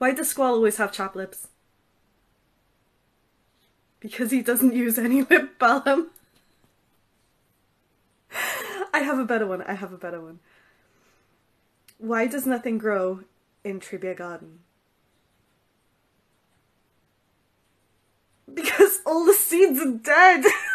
Why does Squall always have chap lips? Because he doesn't use any lip balm. I have a better one, I have a better one. Why does nothing grow in Tribia Garden? Because all the seeds are dead!